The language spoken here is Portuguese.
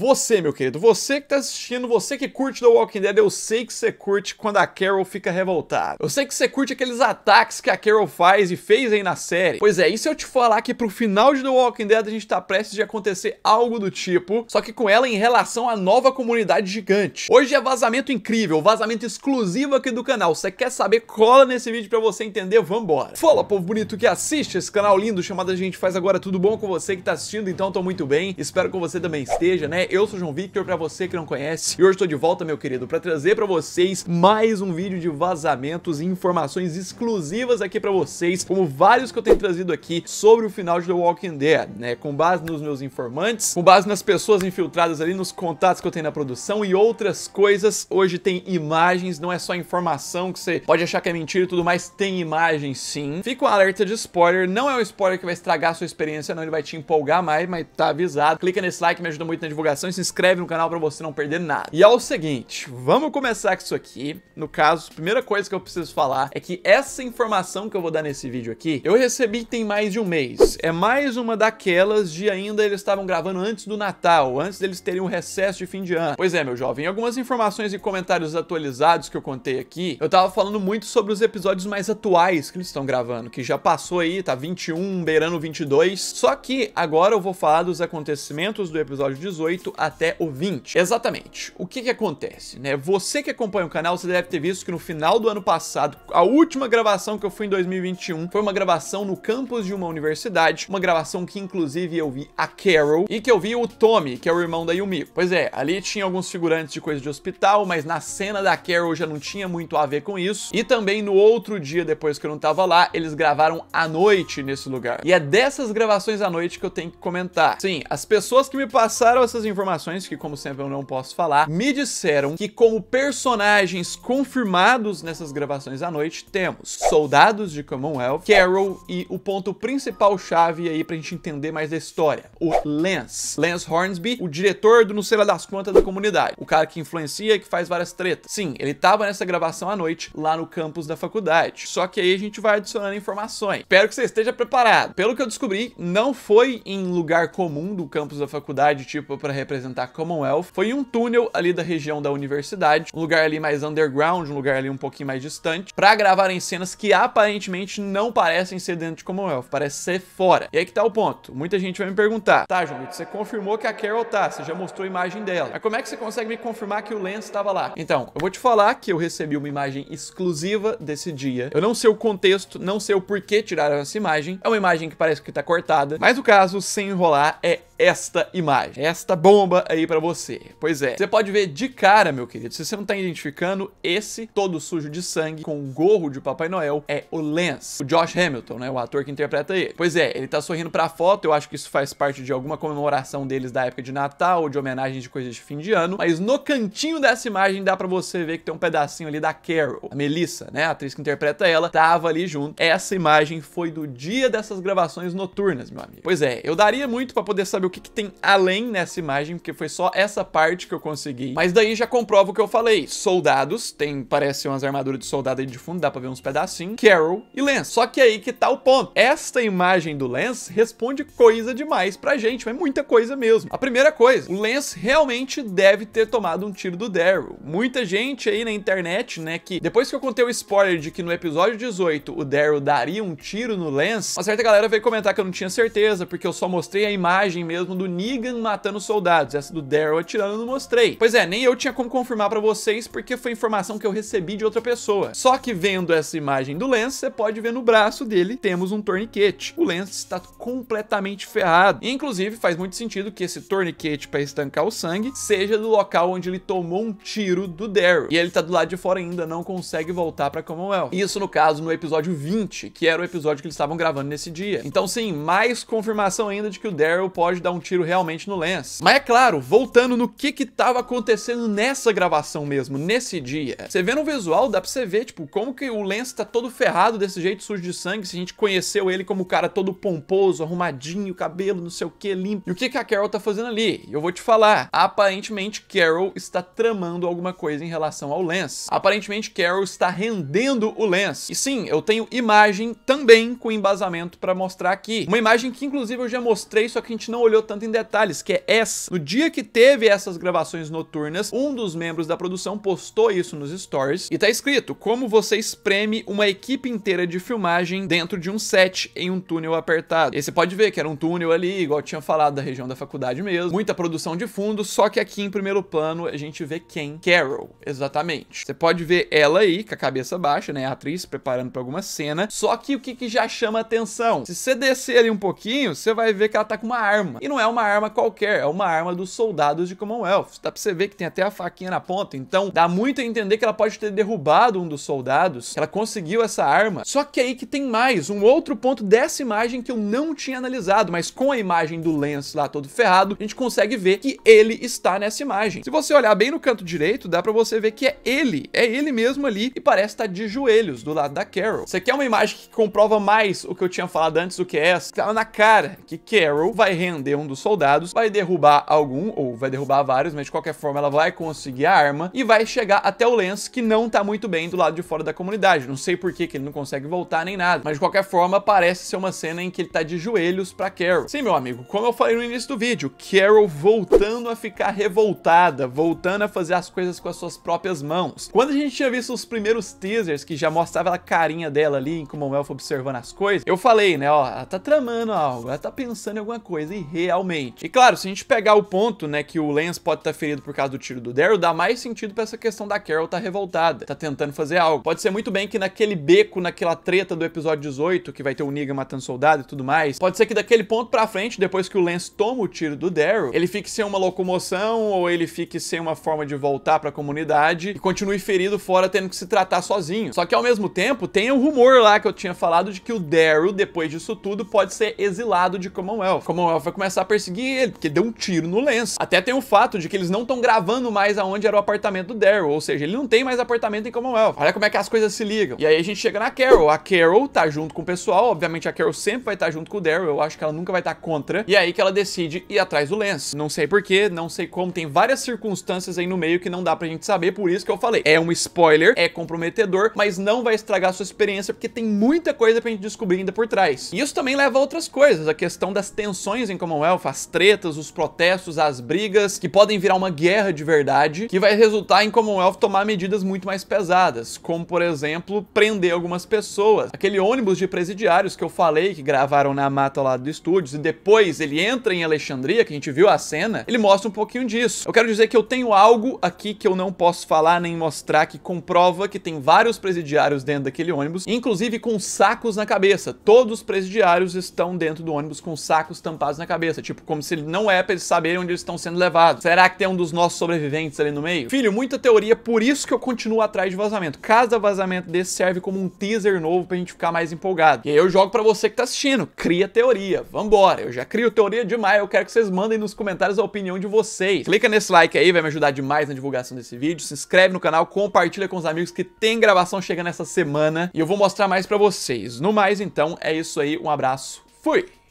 Você, meu querido, você que tá assistindo, você que curte The Walking Dead, eu sei que você curte quando a Carol fica revoltada. Eu sei que você curte aqueles ataques que a Carol faz e fez aí na série. Pois é, e se eu te falar que pro final de The Walking Dead a gente tá prestes de acontecer algo do tipo, só que com ela em relação à nova comunidade gigante. Hoje é vazamento incrível, vazamento exclusivo aqui do canal. Você quer saber? Cola nesse vídeo pra você entender, vambora. Fala, povo bonito que assiste esse canal lindo chamado A Gente Faz Agora, tudo bom com você que tá assistindo? Então tô muito bem, espero que você também esteja, né? Né? Eu sou o João Victor, pra você que não conhece, e hoje estou de volta, meu querido, pra trazer pra vocês mais um vídeo de vazamentos e informações exclusivas aqui pra vocês, como vários que eu tenho trazido aqui sobre o final de The Walking Dead, né? Com base nos meus informantes, com base nas pessoas infiltradas ali, nos contatos que eu tenho na produção e outras coisas. Hoje tem imagens, não é só informação que você pode achar que é mentira e tudo mais, tem imagens sim. Fica um alerta de spoiler, não é um spoiler que vai estragar a sua experiência, não, ele vai te empolgar mais, mas tá avisado. Clica nesse like, me ajuda muito na divulgação notificação e se inscreve no canal para você não perder nada. E é o seguinte, vamos começar com isso aqui. No caso, a primeira coisa que eu preciso falar é que essa informação que eu vou dar nesse vídeo aqui, eu recebi tem mais de um mês. É mais uma daquelas de ainda eles estavam gravando antes do Natal, antes deles terem um recesso de fim de ano. Pois é, meu jovem, algumas informações e comentários atualizados que eu contei aqui, eu tava falando muito sobre os episódios mais atuais que eles estão gravando, que já passou aí, tá 21, beirando 22. Só que agora eu vou falar dos acontecimentos do episódio 18 até o 20. Exatamente. O que que acontece, né? Você que acompanha o canal, você deve ter visto que no final do ano passado, a última gravação que eu fui em 2021 foi uma gravação no campus de uma universidade, uma gravação que inclusive eu vi a Carol e que eu vi o Tommy, que é o irmão da Yumi. Pois é, ali tinha alguns figurantes de coisa de hospital, mas na cena da Carol já não tinha muito a ver com isso. E também no outro dia depois que eu não tava lá, eles gravaram à noite nesse lugar. E é dessas gravações à noite que eu tenho que comentar. Sim, as pessoas que me passaram essas informações, que como sempre eu não posso falar, me disseram que como personagens confirmados nessas gravações à noite, temos Soldados de Commonwealth, Carol e o ponto principal-chave aí pra gente entender mais da história, o Lance. Lance Hornsby, o diretor do não sei lá das contas da comunidade, o cara que influencia e que faz várias tretas. Sim, ele tava nessa gravação à noite lá no campus da faculdade. Só que aí a gente vai adicionando informações. Espero que você esteja preparado. Pelo que eu descobri, não foi em lugar comum do campus da faculdade, tipo para representar Commonwealth, foi em um túnel ali da região da universidade, um lugar ali mais underground, um lugar ali um pouquinho mais distante, para gravarem cenas que aparentemente não parecem ser dentro de Commonwealth, parece ser fora. E aí que tá o ponto. Muita gente vai me perguntar, tá, João você confirmou que a Carol tá, você já mostrou a imagem dela. Mas como é que você consegue me confirmar que o Lance estava lá? Então, eu vou te falar que eu recebi uma imagem exclusiva desse dia. Eu não sei o contexto, não sei o porquê tiraram essa imagem. É uma imagem que parece que tá cortada, mas o caso, sem enrolar, é esta imagem. É esta boa bomba aí para você. Pois é, você pode ver de cara, meu querido, se você não tá identificando, esse todo sujo de sangue com o gorro de Papai Noel é o Lance, o Josh Hamilton, né, o ator que interpreta ele. Pois é, ele tá sorrindo pra foto, eu acho que isso faz parte de alguma comemoração deles da época de Natal ou de homenagens de coisas de fim de ano, mas no cantinho dessa imagem dá para você ver que tem um pedacinho ali da Carol, a Melissa, né, a atriz que interpreta ela, tava ali junto. Essa imagem foi do dia dessas gravações noturnas, meu amigo. Pois é, eu daria muito para poder saber o que, que tem além nessa imagem porque foi só essa parte que eu consegui. Mas daí já comprova o que eu falei. Soldados, tem, parece umas armaduras de soldado aí de fundo, dá pra ver uns pedacinhos. Carol e Lance. Só que aí que tá o ponto. Esta imagem do Lance responde coisa demais pra gente, mas muita coisa mesmo. A primeira coisa, o Lance realmente deve ter tomado um tiro do Daryl. Muita gente aí na internet, né, que depois que eu contei o spoiler de que no episódio 18 o Daryl daria um tiro no Lance, uma certa galera veio comentar que eu não tinha certeza, porque eu só mostrei a imagem mesmo do Negan matando soldados soldado essa do Daryl atirando eu não mostrei. Pois é, nem eu tinha como confirmar pra vocês, porque foi informação que eu recebi de outra pessoa. Só que vendo essa imagem do Lance, você pode ver no braço dele, temos um torniquete. O Lance está completamente ferrado. E, inclusive, faz muito sentido que esse torniquete para estancar o sangue seja do local onde ele tomou um tiro do Daryl. E ele tá do lado de fora ainda, não consegue voltar pra Commonwealth. Isso, no caso, no episódio 20, que era o episódio que eles estavam gravando nesse dia. Então, sim, mais confirmação ainda de que o Daryl pode dar um tiro realmente no Lance. Mas mas é claro, voltando no que que tava acontecendo nessa gravação mesmo, nesse dia. Você vê no visual, dá pra você ver, tipo, como que o Lance tá todo ferrado desse jeito, sujo de sangue, se a gente conheceu ele como o cara todo pomposo, arrumadinho, cabelo, não sei o que, limpo. E o que que a Carol tá fazendo ali? Eu vou te falar. Aparentemente, Carol está tramando alguma coisa em relação ao Lance. Aparentemente, Carol está rendendo o Lance. E sim, eu tenho imagem também com embasamento pra mostrar aqui. Uma imagem que, inclusive, eu já mostrei, só que a gente não olhou tanto em detalhes, que é essa no dia que teve essas gravações noturnas, um dos membros da produção postou isso nos stories e tá escrito: "Como você espreme uma equipe inteira de filmagem dentro de um set em um túnel apertado". E você pode ver que era um túnel ali, igual eu tinha falado da região da faculdade mesmo, muita produção de fundo, só que aqui em primeiro plano a gente vê quem? Carol, exatamente. Você pode ver ela aí com a cabeça baixa, né, a atriz preparando para alguma cena. Só que o que, que já chama atenção? Se você descer ali um pouquinho, você vai ver que ela tá com uma arma. E não é uma arma qualquer, é uma arma dos soldados de Commonwealth. Dá pra você ver que tem até a faquinha na ponta, então dá muito a entender que ela pode ter derrubado um dos soldados, ela conseguiu essa arma. Só que aí que tem mais, um outro ponto dessa imagem que eu não tinha analisado, mas com a imagem do Lance lá todo ferrado, a gente consegue ver que ele está nessa imagem. Se você olhar bem no canto direito, dá pra você ver que é ele, é ele mesmo ali e parece estar tá de joelhos do lado da Carol. Isso aqui é uma imagem que comprova mais o que eu tinha falado antes do que essa? Tava na cara que Carol vai render um dos soldados, vai derrubar algum, ou vai derrubar vários, mas de qualquer forma ela vai conseguir a arma e vai chegar até o Lance, que não tá muito bem do lado de fora da comunidade. Não sei por que ele não consegue voltar nem nada, mas de qualquer forma parece ser uma cena em que ele tá de joelhos pra Carol. Sim, meu amigo, como eu falei no início do vídeo, Carol voltando a ficar revoltada, voltando a fazer as coisas com as suas próprias mãos. Quando a gente tinha visto os primeiros teasers que já mostrava a carinha dela ali, em como o elfo observando as coisas, eu falei, né, ó, ela tá tramando algo, ela tá pensando em alguma coisa, e realmente. E claro, se a gente pegar pegar o ponto, né, que o Lance pode estar tá ferido por causa do tiro do Daryl, dá mais sentido pra essa questão da Carol tá revoltada, tá tentando fazer algo. Pode ser muito bem que naquele beco, naquela treta do episódio 18, que vai ter o Negan matando soldado e tudo mais, pode ser que daquele ponto pra frente, depois que o Lance toma o tiro do Daryl, ele fique sem uma locomoção ou ele fique sem uma forma de voltar pra comunidade e continue ferido fora tendo que se tratar sozinho. Só que ao mesmo tempo, tem o um rumor lá que eu tinha falado de que o Daryl, depois disso tudo, pode ser exilado de Commonwealth. Commonwealth vai começar a perseguir ele, porque deu um tiro tiro no Lance. Até tem o fato de que eles não estão gravando mais aonde era o apartamento do Daryl, ou seja, ele não tem mais apartamento em Commonwealth. Olha como é que as coisas se ligam. E aí a gente chega na Carol. A Carol tá junto com o pessoal, obviamente a Carol sempre vai estar tá junto com o Daryl, eu acho que ela nunca vai estar tá contra. E aí que ela decide ir atrás do Lenço. Não sei porquê, não sei como, tem várias circunstâncias aí no meio que não dá pra gente saber, por isso que eu falei. É um spoiler, é comprometedor, mas não vai estragar sua experiência, porque tem muita coisa pra gente descobrir ainda por trás. E isso também leva a outras coisas, a questão das tensões em Commonwealth, as tretas, os protestos, as às brigas, que podem virar uma guerra de verdade, que vai resultar em Commonwealth tomar medidas muito mais pesadas, como, por exemplo, prender algumas pessoas. Aquele ônibus de presidiários que eu falei, que gravaram na mata ao lado do estúdios, e depois ele entra em Alexandria, que a gente viu a cena, ele mostra um pouquinho disso. Eu quero dizer que eu tenho algo aqui que eu não posso falar nem mostrar, que comprova que tem vários presidiários dentro daquele ônibus, inclusive com sacos na cabeça. Todos os presidiários estão dentro do ônibus com sacos tampados na cabeça, tipo, como se ele não é pra ele saber saberem onde eles estão sendo levados. Será que tem um dos nossos sobreviventes ali no meio? Filho, muita teoria, por isso que eu continuo atrás de vazamento. Cada vazamento desse serve como um teaser novo pra gente ficar mais empolgado. E aí eu jogo pra você que tá assistindo. Cria teoria, vambora. Eu já crio teoria demais, eu quero que vocês mandem nos comentários a opinião de vocês. Clica nesse like aí, vai me ajudar demais na divulgação desse vídeo. Se inscreve no canal, compartilha com os amigos que tem gravação chegando essa semana. E eu vou mostrar mais pra vocês. No mais, então, é isso aí. Um abraço. Fui!